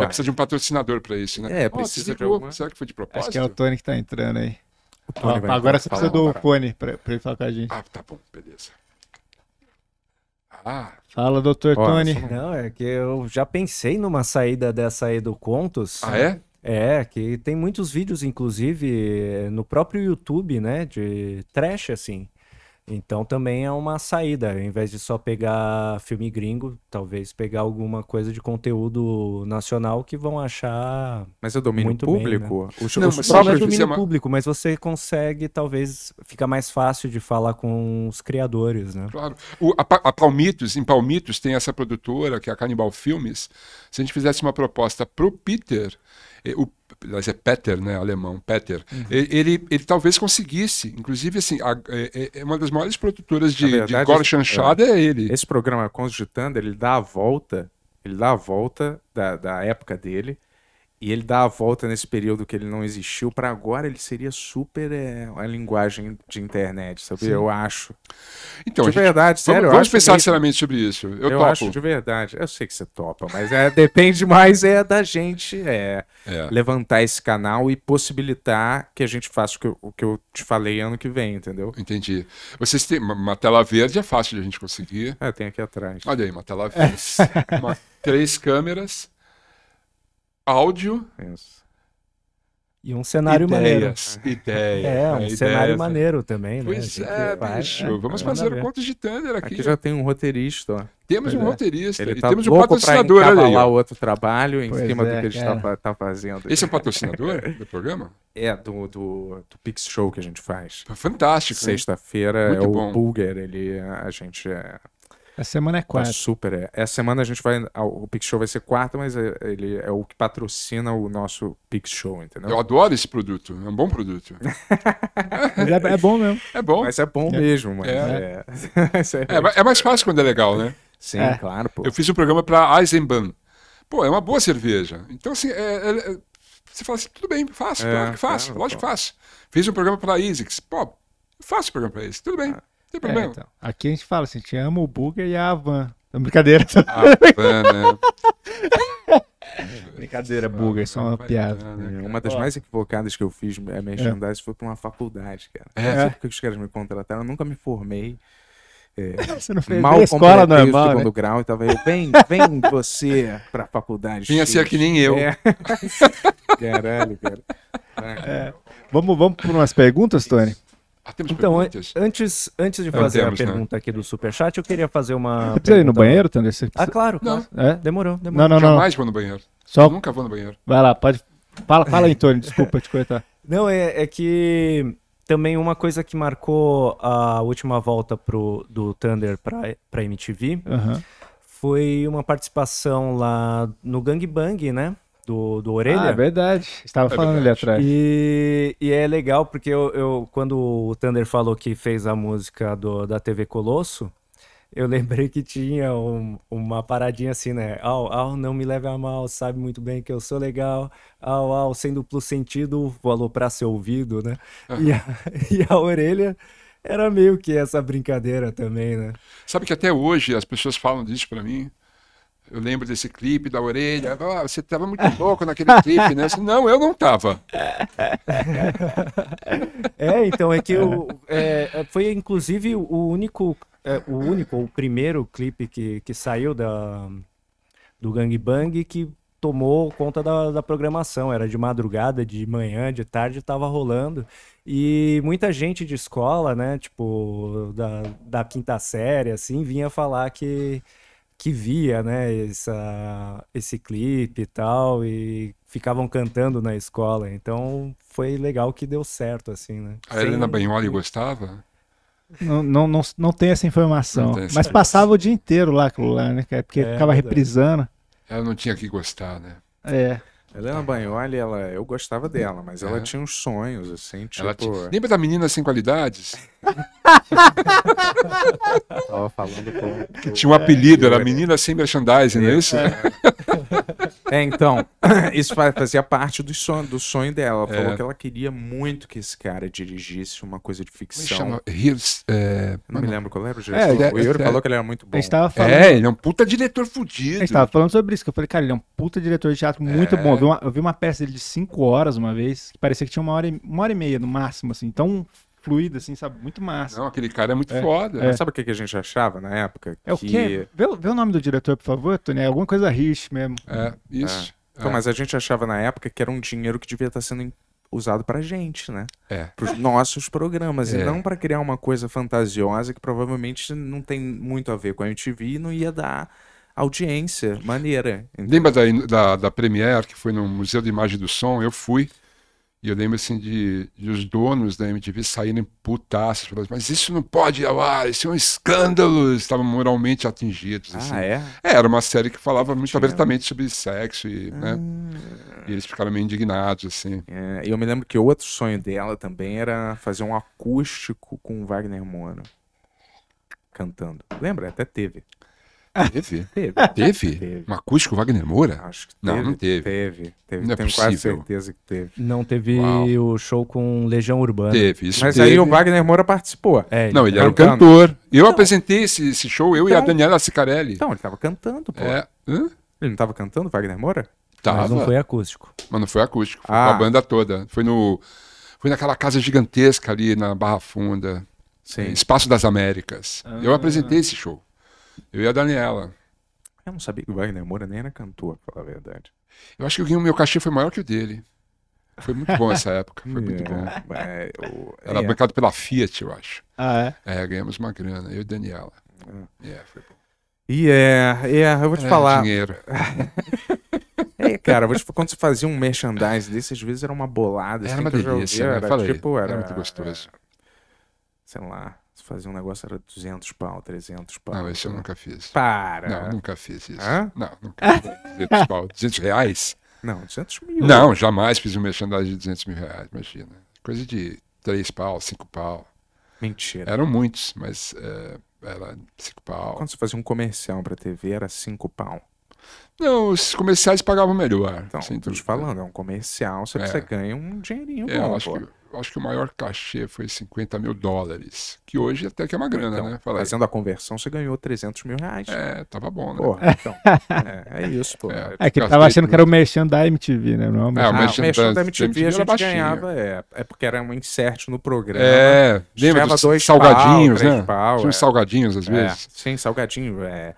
Pô. precisa de um patrocinador para isso, né? É, precisa. Oh, alguma... Será que foi de propósito? Acho que é o Tony que tá entrando aí. Ah, vai, agora você precisa do fone para ele falar com a gente. Ah, tá bom, beleza. Ah. Fala, doutor Tony. Não, é que eu já pensei numa saída dessa aí do Contos. Ah, é? É, que tem muitos vídeos, inclusive, no próprio YouTube, né? De trash, assim. Então também é uma saída, ao invés de só pegar filme gringo, talvez pegar alguma coisa de conteúdo nacional que vão achar. Mas é domínio muito público? Bem, né? não, os não é domínio público, mas você consegue, talvez, fica mais fácil de falar com os criadores, né? Claro. O, a, a Palmitos, em Palmitos, tem essa produtora, que é a Cannibal Filmes. Se a gente fizesse uma proposta pro Peter, eh, o aliás, é Peter, né, alemão, Peter, uhum. ele, ele talvez conseguisse, inclusive, assim, a, é, é, é uma das maiores produtoras de, verdade, de gore chanchada é, é, ele. Esse programa, Cogitando, ele dá a volta, ele dá a volta da, da época dele, e ele dá a volta nesse período que ele não existiu. Para agora, ele seria super é, a linguagem de internet, sabe? Sim. Eu acho. Então, de gente, verdade, vamos, sério. Vamos pensar seriamente sobre isso. Eu, eu topo. acho de verdade. Eu sei que você topa, mas é, depende mais é da gente é, é. levantar esse canal e possibilitar que a gente faça o que, eu, o que eu te falei ano que vem, entendeu? Entendi. Vocês têm uma tela verde é fácil de a gente conseguir. É, tem aqui atrás. Olha aí, uma tela verde. Uma, três câmeras áudio. Isso. E um cenário ideias, maneiro. Ideias, é, um né, cenário né? maneiro também, né? Pois é, bicho. É, vamos fazer o conto de Thunder aqui. Aqui já tem um roteirista, ó. Temos pois um é. roteirista ele e tá temos um patrocinador olha aí. o outro trabalho em pois cima é, do que ele está tá fazendo. Esse é um patrocinador do programa? É, do, do, do Pix Show que a gente faz. Fantástico. Sexta-feira é o bom. Bulger, ele a gente é a semana é tá quarta. Tá super, é. Essa semana a gente vai. O Pix Show vai ser quarta, mas é, ele é o que patrocina o nosso Pix Show, entendeu? Eu adoro esse produto. É um bom produto. é, é, bom mesmo. É bom. Mas é bom é. mesmo, É. É. É, é. mais fácil quando é legal, né? Sim, claro, pô. Eu fiz o um programa para Eisenbahn. Pô, é uma boa cerveja. Então, assim, você fala assim, tudo bem, faço, é, claro que faço, claro, lógico que faço. Fiz um programa a ISIX. Pô, faço o programa a eles, tudo bem. Ah. Tem é, problema. É, então. Aqui a gente fala assim: te amo o Burger e a Havan. É brincadeira. van, né? Brincadeira, Burger, só uma piada. Né, uma das mais equivocadas que eu fiz a merchandising é. é. foi pra uma faculdade, cara. É. porque que os caras me contrataram, eu nunca me formei. É, você não fez mal escola normal, segundo né? grau e tava eu, vem, vem você pra faculdade. Vinha assim, ser que nem eu. É. Caralho, cara. É. Vamos, vamos por umas perguntas, Tony? Ah, temos então, perguntas? antes, antes de fazer temos, a né? pergunta né? aqui do Superchat, eu queria fazer uma. Você ah, precisa ir no banheiro, Tander? Ah, claro. Não. É? Demorou, demorou. Não, não, Jamais vou no banheiro. Só... Eu nunca vou no banheiro. Vai lá, pode. Fala, fala aí, Tony, desculpa te coitar. Não, é, é que também uma coisa que marcou a última volta pro, do Thunder para MTV uhum. foi uma participação lá no Gang Bang, né? do, do ah, Orelha. Ah, é verdade. Estava é falando verdade. ali atrás. E, e é legal porque eu, eu, quando o Thunder falou que fez a música do, da TV Colosso, eu lembrei que tinha um, uma paradinha assim, né? Au, au, não me leve a mal, sabe muito bem que eu sou legal. Au, au, sem duplo sentido, vou aloprar seu ouvido, né? Uhum. E, a, e a orelha era meio que essa brincadeira também, né? Sabe que até hoje as pessoas falam disso para mim. Eu lembro desse clipe da orelha. Ah, você estava muito louco naquele clipe, né? Eu disse, não, eu não estava. É, então, é que eu, é, é, foi inclusive o único, é, o único, o primeiro clipe que, que saiu da, do Gang Bang que tomou conta da, da programação. Era de madrugada, de manhã, de tarde, estava rolando. E muita gente de escola, né, tipo, da, da quinta série, assim, vinha falar que que via, né, essa, esse clipe e tal, e ficavam cantando na escola. Então foi legal que deu certo, assim, né? A Sem... Helena Banholi gostava? Não, não, não, não tem essa informação. Tem essa Mas passava o dia inteiro lá, lá, né? Porque é, ficava reprisando. Ela não tinha que gostar, né? É. Helena é. Bagnoli, ela, eu gostava dela, mas é. ela tinha uns sonhos, assim, tipo... Ela t... Lembra da menina sem qualidades? falando com. Que tinha um apelido, era menina sem merchandising, não é isso? É, é então, isso fazia parte do sonho, do sonho dela. Ela é. falou que ela queria muito que esse cara dirigisse uma coisa de é ficção. Chama, é... Não me lembro qual era o diretor. É, é, o Yuri falou que ele era muito bom. Falando... É, ele é um puta diretor fudido. A estava falando sobre isso, que eu falei, cara, ele é um puta diretor de teatro muito bom. Eu vi, uma, eu vi, uma, peça dele de 5 horas uma vez, que parecia que tinha uma hora, e, uma hora e meia no máximo, assim. Então, fluido, assim, sabe? Muito massa. Não, aquele cara é muito é, foda. É. Sabe o que a gente achava na época? É o que... quê? Vê, vê o nome do diretor, por favor, Tony. É alguma coisa rich mesmo. É, isso. Então, mas a gente achava na época que era um dinheiro que devia estar sendo usado pra gente, né? É. Pros nossos programas. É. E não para criar uma coisa fantasiosa que provavelmente não tem muito a ver com a MTV e não ia dar audiência maneira. Lembra da, da, da Premiere, que foi no Museu de Imagem do Som? Eu fui. E eu lembro assim de, de os donos da MTV saírem putaços, falando, mas isso não pode ir ao ar, isso é um escândalo. Estavam moralmente atingidos. Ah, assim. Ah, é? é? Era uma série que falava muito abertamente sobre sexo e, né, ah. né? E eles ficaram meio indignados, assim. É, eu me lembro que outro sonho dela também era fazer um acústico com o Wagner Moura cantando. Lembra? Até teve. Ah, teve? teve. Teve? teve. Macusco Wagner Moura? Acho que não, teve, não teve. Teve, teve. Não é Tenho quase certeza que teve. Não teve Uau. o show com Legião Urbana. Teve, isso Mas teve. aí o Wagner Moura participou. É, ele não, ele era o cantor. Eu não. apresentei esse, esse show, eu então, e a então. Daniela Cicarelli. Então, ele tava cantando, pô. É. Hã? Ele não tava cantando, Wagner Moura? Tava. Mas não foi acústico. Mas não foi acústico, foi ah. a banda toda. Foi no... Foi naquela casa gigantesca ali na Barra Funda. Sim. Espaço das Américas. Ah. Eu apresentei esse show. Eu e a Daniela. Eu não sabia que o Wagner Moura nem era cantor, pra falar a verdade. Eu acho que o meu cachê foi maior que o dele. Foi muito bom essa época, foi muito bom. É, é, é. Era é. bancado pela Fiat, eu acho. Ah, é? É, ganhamos uma grana, eu e Daniela. Ah. É, foi bom. E yeah, é, yeah, é, eu vou te é, falar. dinheiro. é, cara, vou te, quando você fazia um merchandise desses, às vezes era uma bolada. Era assim, uma delícia, ouvia, né? era, Falei, tipo, era, era muito gostoso. Sei lá. Se fazia um negócio era 200 pau, 300 pau. Não, isso eu nunca fiz. Para! Não, nunca fiz isso. Hã? Não, nunca fiz 200 pau. 200 reais? Não, 200 mil. Não, jamais fiz um merchandising de 200 mil reais, imagina. Coisa de 3 pau, 5 pau. Mentira. Eram muitos, mas é, era 5 pau. Quando você fazia um comercial para TV, era 5 pau. Não, os comerciais pagavam melhor. Então, sem tô te falando, é um comercial, é. você, é. ganha um dinheirinho é, bom. Eu acho pô. que acho que o maior cachê foi 50 mil dólares, que hoje até que é uma grana, então, né? Fala fazendo aí. a conversão, você ganhou 300 mil reais. É, tava bom, né? Porra, então, é, é, isso, pô. É, é, é que tava achando tudo. que era o merchan da MTV, né? Não, é, o é, merchan, ah, o merchan da, MTV, da MTV a gente baixinho. ganhava, é, é porque era um insert no programa. É, lembra dos dois salgadinhos, pau, né? Pau, Tinha uns é. salgadinhos às vezes. Sim, salgadinho, é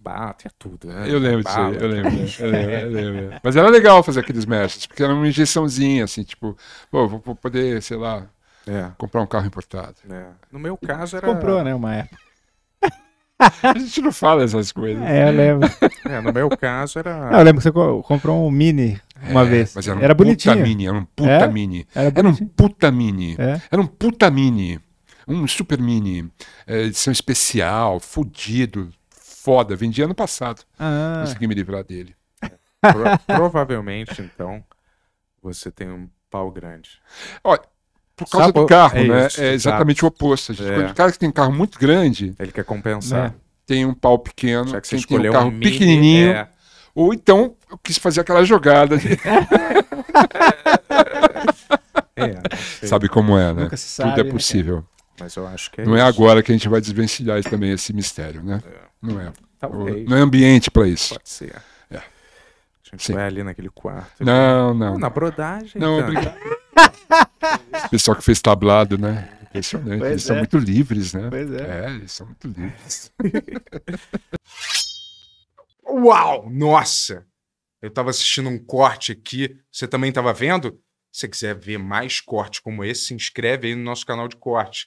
Bah, é tudo, né? Eu lembro disso aí, eu lembro, eu lembro, eu lembro, Mas era legal fazer aqueles mestres, porque era uma injeçãozinha, assim, tipo, pô, vou poder, sei lá, é. comprar um carro importado. É. No meu caso era. Comprou, né, uma época. A gente não fala essas coisas. É, eu lembro. É, no meu caso era. Não, ah, eu lembro que você comprou um mini uma é, vez. Mas era, um era bonitinho. Mini, era um puta é? mini. Era, era, um puta mini. É? Era um puta mini. Um super mini. É, edição especial, fudido, foda. Vendi ano passado. Ah. Consegui me livrar dele. Pro, provavelmente, então, você tem um pau grande. Olha, por causa do carro, é né? Isso, é exatamente sabe. o oposto. É. O cara que tem um carro muito grande. Ele quer compensar. Né? Tem um pau pequeno, Já que você escolheu um carro um pequenininho. É. Ou então eu quis fazer aquela jogada. é, sabe como é, né? Tudo é sabe, é possível. Né? Mas eu acho que é Não é isso. é agora que a gente vai desvencilhar também esse mistério, né? É. Não é. Talvez. Não é ambiente para isso. Pode ser. É. A gente Sim. vai ali naquele quarto. Não, ali. não. na brodagem. Não, então. obrigado. Pessoal que fez tablado, né? Impressionante. Pois eles é. são muito livres, né? Pois é. É, eles são muito livres. Uau! Nossa! Eu estava assistindo um corte aqui. Você também estava vendo? Se você quiser ver mais cortes como esse, se inscreve aí no nosso canal de cortes